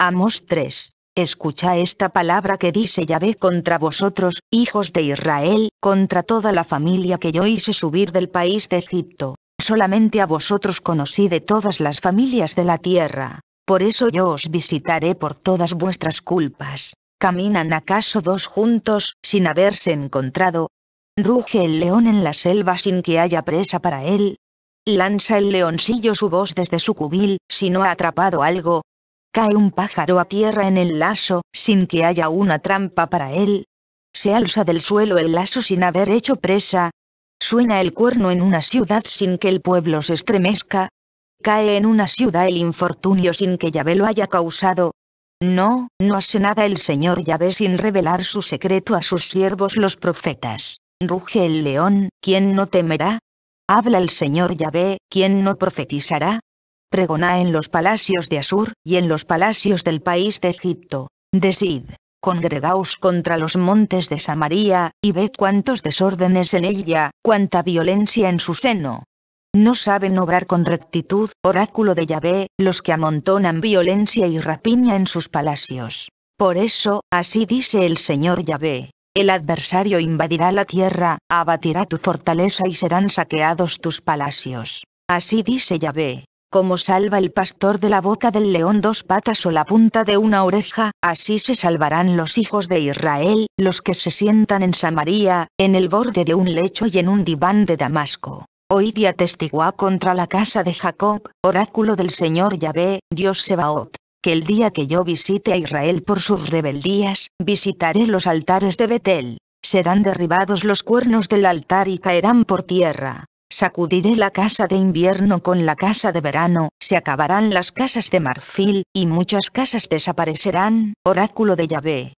Amos 3. Escucha esta palabra que dice Yahvé contra vosotros, hijos de Israel, contra toda la familia que yo hice subir del país de Egipto. Solamente a vosotros conocí de todas las familias de la tierra. Por eso yo os visitaré por todas vuestras culpas. ¿Caminan acaso dos juntos, sin haberse encontrado? ¿Ruge el león en la selva sin que haya presa para él? ¿Lanza el leoncillo su voz desde su cubil, si no ha atrapado algo? cae un pájaro a tierra en el lazo, sin que haya una trampa para él. Se alza del suelo el lazo sin haber hecho presa. Suena el cuerno en una ciudad sin que el pueblo se estremezca. Cae en una ciudad el infortunio sin que Yahvé lo haya causado. No, no hace nada el Señor Yahvé sin revelar su secreto a sus siervos los profetas. Ruge el león, ¿quién no temerá? Habla el Señor Yahvé, ¿quién no profetizará? pregona en los palacios de Asur, y en los palacios del país de Egipto. Decid, congregaos contra los montes de Samaria, y ved cuántos desórdenes en ella, cuánta violencia en su seno. No saben obrar con rectitud, oráculo de Yahvé, los que amontonan violencia y rapiña en sus palacios. Por eso, así dice el Señor Yahvé, el adversario invadirá la tierra, abatirá tu fortaleza y serán saqueados tus palacios. Así dice Yahvé, como salva el pastor de la boca del león dos patas o la punta de una oreja, así se salvarán los hijos de Israel, los que se sientan en Samaria, en el borde de un lecho y en un diván de Damasco. Hoy día atestiguá contra la casa de Jacob, oráculo del Señor Yahvé, Dios Sebaot que el día que yo visite a Israel por sus rebeldías, visitaré los altares de Betel. Serán derribados los cuernos del altar y caerán por tierra. Sacudiré la casa de invierno con la casa de verano, se acabarán las casas de marfil, y muchas casas desaparecerán, oráculo de Yahvé.